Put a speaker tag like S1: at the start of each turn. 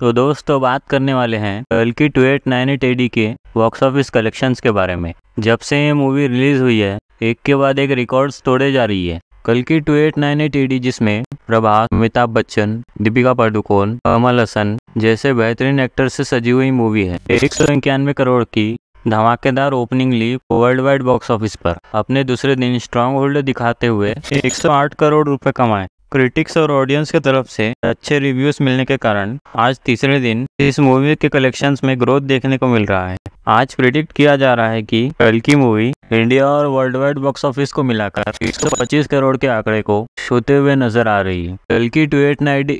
S1: तो दोस्तों बात करने वाले हैं कल की two eight nine eight AD के बॉक्स ऑफिस कलेक्शंस के बारे में जब से ये मूवी रिलीज हुई है एक के बाद एक रिकॉर्ड्स तोड़े जा रही है कल की two eight nine eight AD जिसमें प्रभास अमिताभ बच्चन दीपिका पादुकोण कमल हसन जैसे बेहतरीन एक्टर से सजी हुई मूवी है एक सौ इक्यानवे करोड़ की धमाकेदार ओपनिंग ली वर्ल्ड वाइड बॉक्स ऑफिस पर अपने दूसरे दिन स्ट्रांग होल्ड दिखाते हुए 108 करोड़ रुपए कमाए क्रिटिक्स और ऑडियंस के तरफ से अच्छे रिव्यूज मिलने के कारण आज तीसरे दिन इस मूवी के कलेक्शंस में ग्रोथ देखने को मिल रहा है आज प्रिडिक्ट किया जा रहा है कि कल की मूवी इंडिया और वर्ल्ड वाइड बॉक्स ऑफिस को मिलाकर 125 करोड़ के आंकड़े को छूते हुए नजर आ रही है कल की एट नाइट